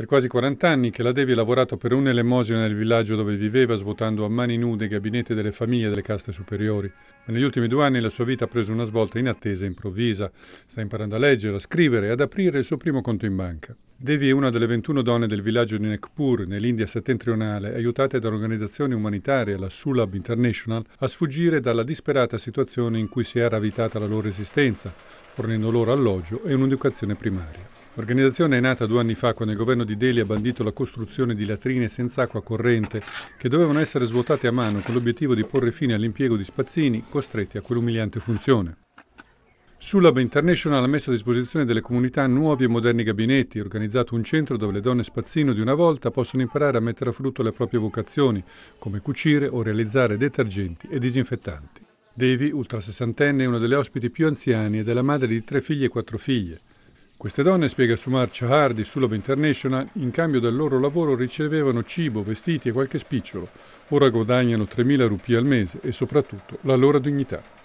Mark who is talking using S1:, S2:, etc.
S1: Per quasi 40 anni che la Devi ha lavorato per un'elemosina nel villaggio dove viveva, svuotando a mani nude i gabinetti delle famiglie delle caste superiori. Ma negli ultimi due anni la sua vita ha preso una svolta inattesa e improvvisa. Sta imparando a leggere, a scrivere e ad aprire il suo primo conto in banca. Devi è una delle 21 donne del villaggio di Nekpur, nell'India settentrionale, aiutate dall'organizzazione umanitaria, la Sulab International, a sfuggire dalla disperata situazione in cui si era avvitata la loro esistenza, fornendo loro alloggio e un'educazione primaria. L'organizzazione è nata due anni fa quando il governo di Delhi ha bandito la costruzione di latrine senza acqua corrente che dovevano essere svuotate a mano con l'obiettivo di porre fine all'impiego di spazzini costretti a quell'umiliante funzione. Sulab International ha messo a disposizione delle comunità nuovi e moderni gabinetti, organizzato un centro dove le donne spazzino di una volta possono imparare a mettere a frutto le proprie vocazioni, come cucire o realizzare detergenti e disinfettanti. Devi, sessantenne, è una delle ospiti più anziani ed è la madre di tre figli e quattro figlie. Queste donne, spiega Sumar Chahar di Sulab International, in cambio del loro lavoro ricevevano cibo, vestiti e qualche spicciolo. Ora guadagnano 3.000 rupie al mese e soprattutto la loro dignità.